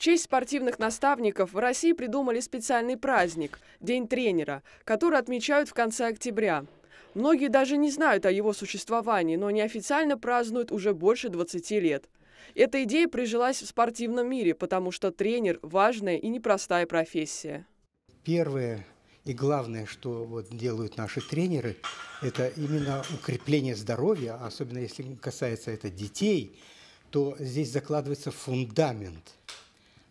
честь спортивных наставников в России придумали специальный праздник – День тренера, который отмечают в конце октября. Многие даже не знают о его существовании, но неофициально празднуют уже больше 20 лет. Эта идея прижилась в спортивном мире, потому что тренер – важная и непростая профессия. Первое и главное, что вот делают наши тренеры, это именно укрепление здоровья, особенно если касается это детей, то здесь закладывается фундамент –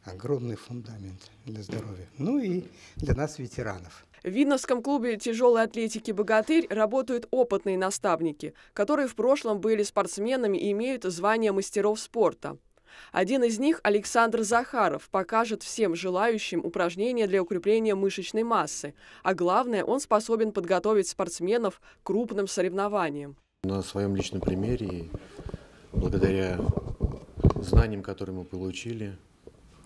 огромный фундамент для здоровья. Ну и для нас, ветеранов. В Видновском клубе тяжелой атлетики «Богатырь» работают опытные наставники, которые в прошлом были спортсменами и имеют звание мастеров спорта. Один из них, Александр Захаров, покажет всем желающим упражнения для укрепления мышечной массы. А главное, он способен подготовить спортсменов к крупным соревнованиям. На своем личном примере, благодаря знаниям, которые мы получили,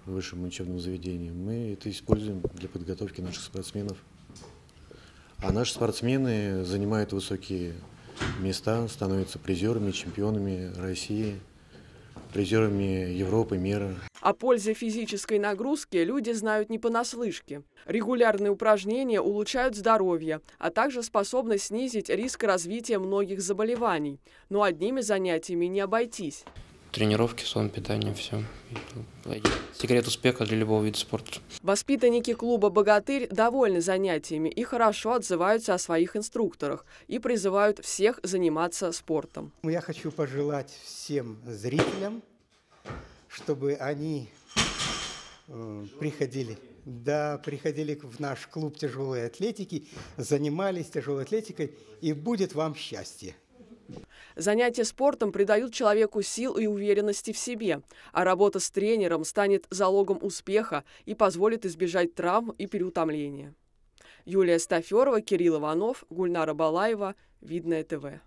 высшем учебном заведении, мы это используем для подготовки наших спортсменов. А наши спортсмены занимают высокие места, становятся призерами, чемпионами России, призерами Европы, мира. О пользе физической нагрузки люди знают не понаслышке. Регулярные упражнения улучшают здоровье, а также способны снизить риск развития многих заболеваний. Но одними занятиями не обойтись тренировки, сон, питание, все. Секрет успеха для любого вида спорта. Воспитанники клуба «Богатырь» довольны занятиями и хорошо отзываются о своих инструкторах и призывают всех заниматься спортом. Ну, я хочу пожелать всем зрителям, чтобы они э, приходили да, приходили в наш клуб тяжелой атлетики, занимались тяжелой атлетикой, и будет вам счастье. Занятия спортом придают человеку сил и уверенности в себе, а работа с тренером станет залогом успеха и позволит избежать травм и переутомления. Юлия Стаферова, Кирилл Иванов, Гульнара Балаева, Видное ТВ.